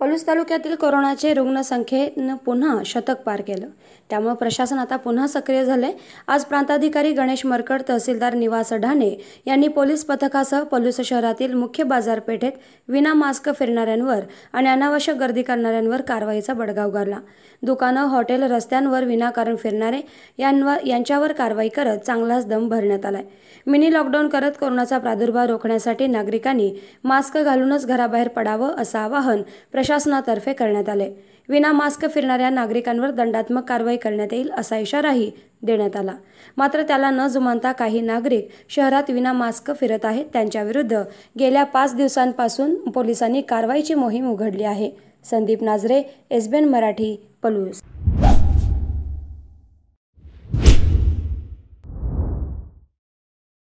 पलूस तालुक्यातील कोरोनाचे रुग्णसंख्येनं पुन्हा शतक पार केलं त्यामुळे प्रशासन आता पुन्हा सक्रिय झाले आज प्रांताधिकारी गणेश मरकड तहसीलदार निवास ढाणे यांनी पोलीस पथकासह पलूस शहरातील मुख्य बाजारपेठेत विना मास्क फिरणाऱ्यांवर आणि अनावश्यक गर्दी करणाऱ्यांवर कारवाईचा बडगाव गारला दुकानं हॉटेल रस्त्यांवर विनाकारण फिरणारे यांवर यांच्यावर कारवाई करत चांगलाच दम भरण्यात आलाय मिनी लॉकडाऊन करत कोरोनाचा प्रादुर्भाव रोखण्यासाठी नागरिकांनी मास्क घालूनच घराबाहेर पडावं असं आवाहन प्रशासनातर्फे करण्यात आले विना मास्क फिरणाऱ्या नागरिकांवर दंडात्मक कारवाई करण्यात येईल असा इशाराही देण्यात आला मात्र त्याला न जुमानता काही नागरिक शहरात विना मास्क फिरत आहेत त्यांच्याविरुद्ध गेल्या पाच दिवसांपासून पोलिसांनी कारवाईची मोहीम उघडली आहे संदीप नाजरे एसबीएन मराठी पलूस